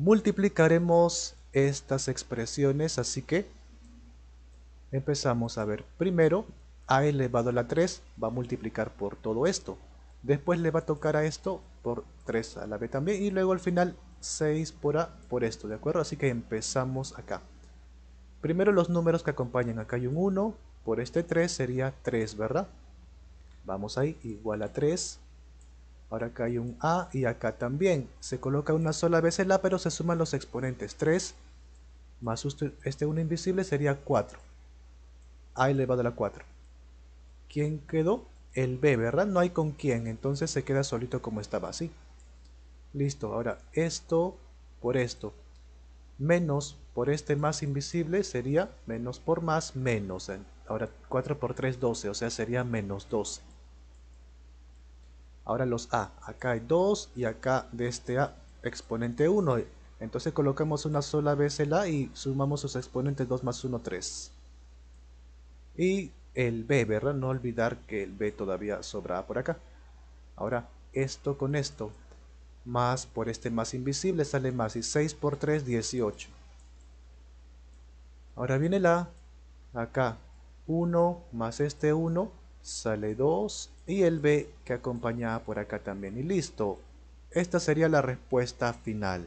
multiplicaremos estas expresiones, así que empezamos a ver. Primero, a elevado a la 3 va a multiplicar por todo esto. Después le va a tocar a esto por 3 a la b también. Y luego al final 6 por a por esto, ¿de acuerdo? Así que empezamos acá. Primero los números que acompañan. Acá hay un 1, por este 3 sería 3, ¿verdad? Vamos ahí, igual a 3. Ahora acá hay un A y acá también. Se coloca una sola vez el A, pero se suman los exponentes. 3 más este 1 invisible sería 4. A elevado a la 4. ¿Quién quedó? El B, ¿verdad? No hay con quién, entonces se queda solito como estaba así. Listo, ahora esto por esto. Menos por este más invisible sería menos por más menos. Ahora 4 por 3, 12, o sea sería menos 12. Ahora los A, acá hay 2 y acá de este A exponente 1. Entonces colocamos una sola vez el A y sumamos sus exponentes 2 más 1, 3. Y el B, ¿verdad? No olvidar que el B todavía sobra A por acá. Ahora, esto con esto, más por este más invisible sale más, y 6 por 3, 18. Ahora viene el a, acá, 1 más este 1, sale 2 y el B que acompañaba por acá también y listo. Esta sería la respuesta final.